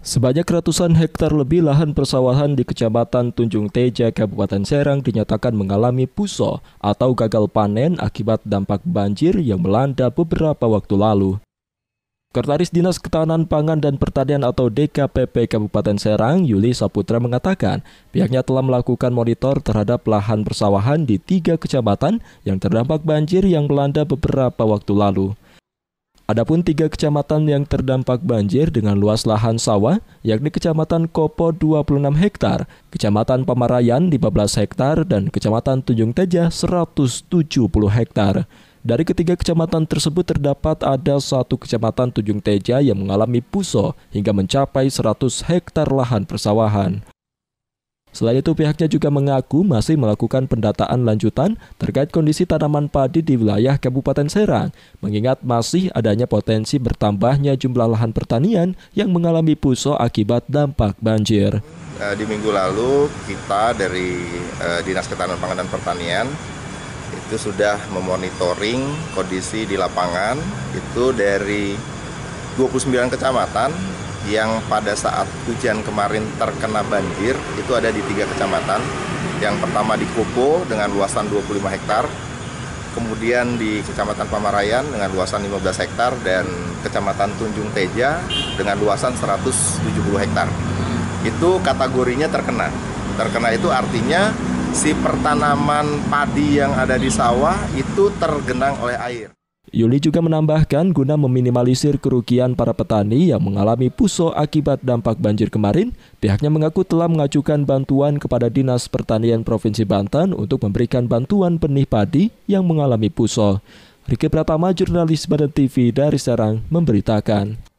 Sebanyak ratusan hektar lebih lahan persawahan di Kecamatan Tunjung Teja, Kabupaten Serang dinyatakan mengalami puso atau gagal panen akibat dampak banjir yang melanda beberapa waktu lalu. Kertaris Dinas Ketahanan Pangan dan Pertanian atau DKPP Kabupaten Serang, Yuli Saputra mengatakan pihaknya telah melakukan monitor terhadap lahan persawahan di tiga kecamatan yang terdampak banjir yang melanda beberapa waktu lalu. Adapun tiga kecamatan yang terdampak banjir dengan luas lahan sawah, yakni Kecamatan Kopo 26 hektar, Kecamatan Pamarayan 15 hektar, dan Kecamatan Tunjung Teja 170 hektar. Dari ketiga kecamatan tersebut terdapat ada satu kecamatan Tunjung Teja yang mengalami puso hingga mencapai 100 hektar lahan persawahan. Selain itu pihaknya juga mengaku masih melakukan pendataan lanjutan terkait kondisi tanaman padi di wilayah Kabupaten Serang, mengingat masih adanya potensi bertambahnya jumlah lahan pertanian yang mengalami puso akibat dampak banjir. Eh, di minggu lalu kita dari eh, Dinas Ketahanan Pangan dan Pertanian itu sudah memonitoring kondisi di lapangan itu dari 29 kecamatan yang pada saat hujan kemarin terkena banjir itu ada di tiga kecamatan. Yang pertama di Kopo dengan luasan 25 hektar, kemudian di Kecamatan Pamarayan dengan luasan 15 hektar dan Kecamatan Tunjung Teja dengan luasan 170 hektar. Itu kategorinya terkena. Terkena itu artinya si pertanaman padi yang ada di sawah itu tergenang oleh air. Yuli juga menambahkan guna meminimalisir kerugian para petani yang mengalami puso akibat dampak banjir kemarin, pihaknya mengaku telah mengajukan bantuan kepada Dinas Pertanian Provinsi Banten untuk memberikan bantuan benih padi yang mengalami puso. Riki Pratama, jurnalis Badan TV dari Serang, memberitakan.